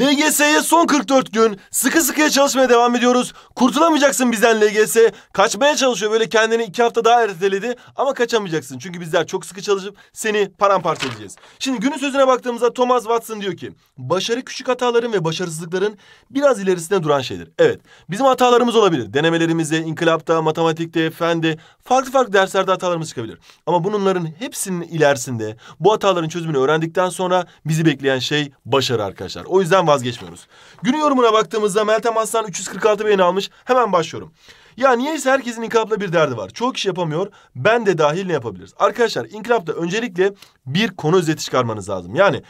LGS'ye son 44 gün sıkı sıkıya çalışmaya devam ediyoruz. Kurtulamayacaksın bizden LGS. Kaçmaya çalışıyor böyle kendini iki hafta daha erteledi ama kaçamayacaksın. Çünkü bizler çok sıkı çalışıp seni paramparça edeceğiz. Şimdi günün sözüne baktığımızda Thomas Watson diyor ki başarı küçük hataların ve başarısızlıkların biraz ilerisinde duran şeydir. Evet bizim hatalarımız olabilir. Denemelerimizde, inkılapta, matematikte, fende farklı farklı derslerde hatalarımız çıkabilir. Ama bunların hepsinin ilerisinde bu hataların çözümünü öğrendikten sonra bizi bekleyen şey başarı arkadaşlar. O yüzden vazgeçmiyoruz. Günün yorumuna baktığımızda Meltem Aslan 346 beğeni almış. Hemen başlıyorum. Ya niyeyse herkesin inkılapla bir derdi var. Çoğu kişi yapamıyor. Ben de dahil ne yapabiliriz? Arkadaşlar inkılapta öncelikle bir konu özeti çıkarmanız lazım. Yani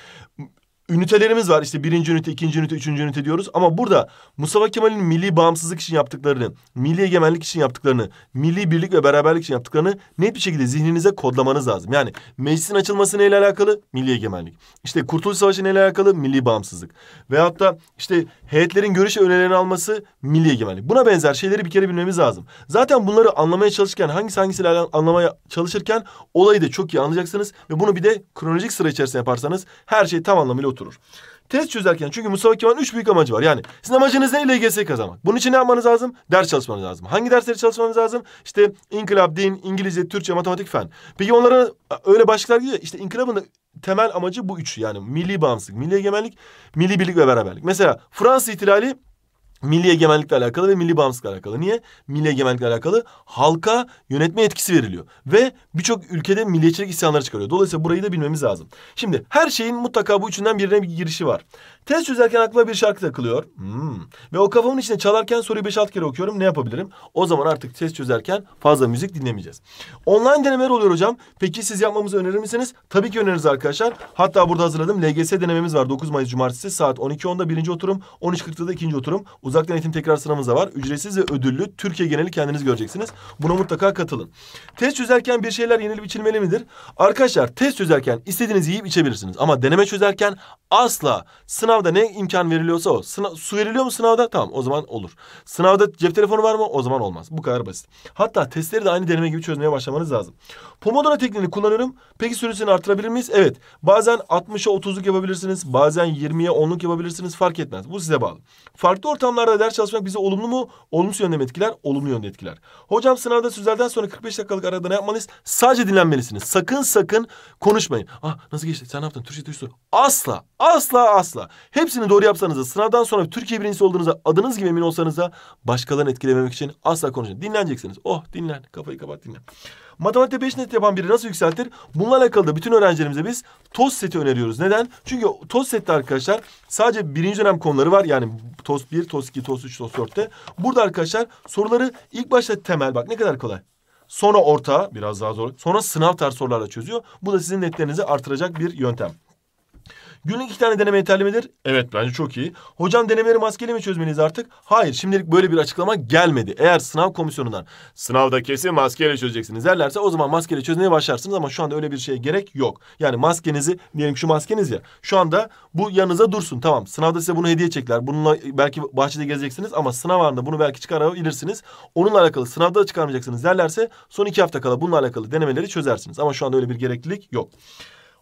ünitelerimiz var. İşte birinci ünite, ikinci ünite, üçüncü ünite diyoruz. Ama burada Mustafa Kemal'in milli bağımsızlık için yaptıklarını, milli egemenlik için yaptıklarını, milli birlik ve beraberlik için yaptıklarını net bir şekilde zihninize kodlamanız lazım. Yani meclisin açılması neyle alakalı? Milli egemenlik. İşte Kurtuluş Savaşı neyle alakalı? Milli bağımsızlık. Veyahut da işte heyetlerin görüş önerilerini alması milli egemenlik. Buna benzer şeyleri bir kere bilmemiz lazım. Zaten bunları anlamaya çalışırken, hangisi hangisiyle anlamaya çalışırken olayı da çok iyi anlayacaksınız. Ve bunu bir de kronolojik sıra içerisinde yaparsanız her şey tam anlamıyla oturur oturur. Test çözerken çünkü Mustafa Kemal'in üç büyük amacı var. Yani sizin amacınız ne? LGS kazanmak. Bunun için ne yapmanız lazım? Ders çalışmanız lazım. Hangi dersleri çalışmanız lazım? İşte inkılap, din, İngilizce, Türkçe, matematik, fen. Peki onlara öyle başlıklar gidiyor. İşte inkılabın da temel amacı bu üçü. Yani milli bağımsızlık, milli egemenlik, milli birlik ve beraberlik. Mesela Fransız ihtilali Milli egemenlikle alakalı ve milli bağımsızlıkla alakalı. Niye? Milli egemenlikle alakalı halka yönetme etkisi veriliyor. Ve birçok ülkede milliyetçilik isyanları çıkarıyor. Dolayısıyla burayı da bilmemiz lazım. Şimdi her şeyin mutlaka bu üçünden birine bir girişi var. Test çözerken aklıma bir şarkı takılıyor. Hmm. Ve o kafamın içine çalarken soruyu beş alt kere okuyorum. Ne yapabilirim? O zaman artık test çözerken fazla müzik dinlemeyeceğiz. Online denemeler oluyor hocam. Peki siz yapmamızı önerir misiniz? Tabii ki öneririz arkadaşlar. Hatta burada hazırladım. LGS denememiz var. 9 Mayıs Cumartesi saat 12.10'da birinci oturum. 13.40'da da ikinci oturum Uzaktan eğitim tekrar sınavımız da var. Ücretsiz ve ödüllü. Türkiye geneli kendiniz göreceksiniz. Buna mutlaka katılın. Test çözerken bir şeyler yenilip içilmeli midir? Arkadaşlar test çözerken istediğiniz yiyip içebilirsiniz. Ama deneme çözerken asla sınavda ne imkan veriliyorsa o. Sınav, su veriliyor mu sınavda? Tamam o zaman olur. Sınavda cep telefonu var mı? O zaman olmaz. Bu kadar basit. Hatta testleri de aynı deneme gibi çözmeye başlamanız lazım. Pomodoro tekniğini kullanıyorum. Peki süresini artırabilir miyiz? Evet. Bazen 60'a 30'luk yapabilirsiniz. Bazen 20'ye 10'luk yapabilirsiniz. Fark etmez. Bu size bağlı. Farklı ortamlar konularda ders çalışmak bizi olumlu mu? Olumsuz yönde mi etkiler? Olumlu yönde etkiler. Hocam sınavda sözlerden sonra 45 dakikalık arada ne yapmalıyız? Sadece dinlenmelisiniz. Sakın sakın konuşmayın. Ah nasıl geçti? Sen ne yaptın? Türkçe Türkçe. Asla, asla, asla. Hepsini doğru yapsanız da sınavdan sonra Türkiye birincisi olduğunuza adınız gibi emin olsanız da başkalarını etkilememek için asla konuşmayın. Dinleneceksiniz. Oh dinlen. Kafayı kapat dinlen. Matematikte 5 net yapan biri nasıl yükseltir? Bununla alakalı da bütün öğrencilerimize biz toz seti öneriyoruz. Neden? Çünkü toz sette arkadaşlar sadece birinci dönem konuları var. Yani toz 1, toz 2, toz 3, toz 4'te. Burada arkadaşlar soruları ilk başta temel bak ne kadar kolay. Sonra orta biraz daha zor. Sonra sınav tarz sorularla çözüyor. Bu da sizin netlerinizi artıracak bir yöntem. Günlük iki tane deneme yeterli midir? Evet bence çok iyi. Hocam denemeleri maskeyle mi çözmeniz artık? Hayır şimdilik böyle bir açıklama gelmedi. Eğer sınav komisyonundan sınavda kesin maskeyle çözeceksiniz derlerse o zaman maskeyle çözmeye başlarsınız ama şu anda öyle bir şeye gerek yok. Yani maskenizi diyelim şu maskeniz ya şu anda bu yanınıza dursun tamam. Sınavda size bunu hediye çekler. Bununla belki bahçede gezeceksiniz ama sınav anında bunu belki çıkarabilirsiniz. Onunla alakalı sınavda da çıkarmayacaksınız derlerse son iki hafta kala bununla alakalı denemeleri çözersiniz. Ama şu anda öyle bir gereklilik yok.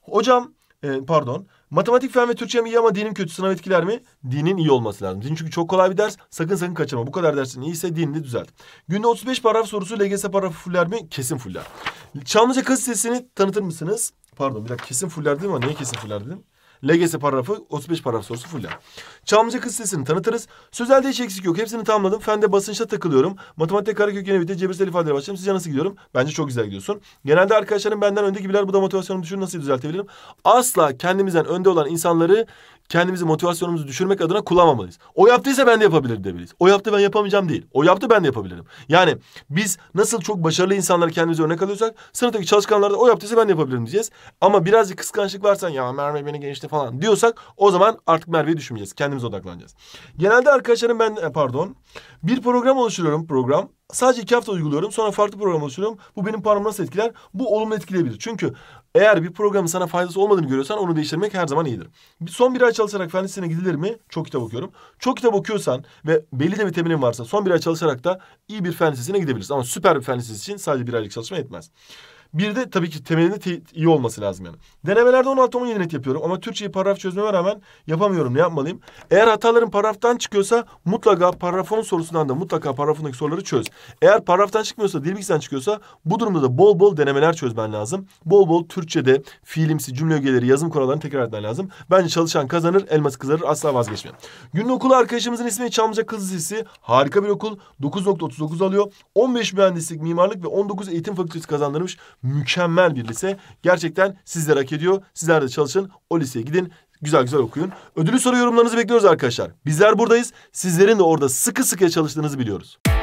Hocam e, pardon Matematik fen ve Türkçem iyi ama dinim kötü sınav etkiler mi? Dinin iyi olması lazım. Din çünkü çok kolay bir ders. Sakın sakın kaçırma. Bu kadar dersin iyiyse dinini düzelt. Günde 35 paragraf sorusu LGS paragrafı fuller mi? Kesin fuller. Çamlıca Kız sesini tanıtır mısınız? Pardon bir dakika kesin fuller dedim ama niye kesin fuller dedim? LGS paragrafı 35 paragraf sorusu fulla. Çamlıca kız sesini tanıtırız. Sözelde hiç eksik yok. Hepsini tamamladım. Fende basınçta takılıyorum. Matematik karekök yeni bitti. Cebirsel ifadeyle başladım. Sizce nasıl gidiyorum? Bence çok güzel gidiyorsun. Genelde arkadaşlarım benden önde gibiler. Bu da motivasyonumu düşürür. Nasıl düzeltebilirim? Asla kendimizden önde olan insanları kendimizi motivasyonumuzu düşürmek adına kullanmamalıyız. O yaptıysa ben de yapabilirim demeliyiz. O yaptı ben yapamayacağım değil. O yaptı ben de yapabilirim. Yani biz nasıl çok başarılı insanlar kendimize örnek alıyorsak sınıftaki çalışkanlarda o yaptıysa ben de yapabilirim diyeceğiz. Ama birazcık kıskançlık varsa ya Merve beni geçti falan diyorsak o zaman artık Merve'yi düşünmeyeceğiz. Kendimize odaklanacağız. Genelde arkadaşlarım ben e, pardon bir program oluşturuyorum program Sadece iki hafta uyguluyorum. Sonra farklı program oluşturuyorum. Bu benim paramı nasıl etkiler? Bu olumlu etkileyebilir. Çünkü eğer bir programın sana faydası olmadığını görüyorsan onu değiştirmek her zaman iyidir. Son bir ay çalışarak fen lisesine gidilir mi? Çok kitap okuyorum. Çok kitap okuyorsan ve belli de bir teminin varsa son bir ay çalışarak da iyi bir fen lisesine gidebilirsin. Ama süper bir fen lisesi için sadece bir aylık çalışma yetmez. Bir de tabii ki temelinde iyi olması lazım yani. Denemelerde 16-17 net yapıyorum ama Türkçeyi paragraf çözmeme rağmen yapamıyorum. Ne yapmalıyım? Eğer hataların paragraftan çıkıyorsa mutlaka paragrafon sorusundan da mutlaka paragrafındaki soruları çöz. Eğer paragraftan çıkmıyorsa dil bilgisinden çıkıyorsa bu durumda da bol bol denemeler çözmen lazım. Bol bol Türkçe'de fiilimsi, cümle ögeleri, yazım kurallarını tekrar etmen lazım. Bence çalışan kazanır, elması kızarır asla vazgeçmeyin. Günlük okul arkadaşımızın ismi Çamlıca Kız Lisesi. Harika bir okul. 9.39 alıyor. 15 mühendislik, mimarlık ve 19 eğitim fakültesi kazandırmış. Mükemmel bir lise. Gerçekten sizler hak ediyor. Sizler de çalışın. O liseye gidin. Güzel güzel okuyun. Ödülü soru yorumlarınızı bekliyoruz arkadaşlar. Bizler buradayız. Sizlerin de orada sıkı sıkıya çalıştığınızı biliyoruz.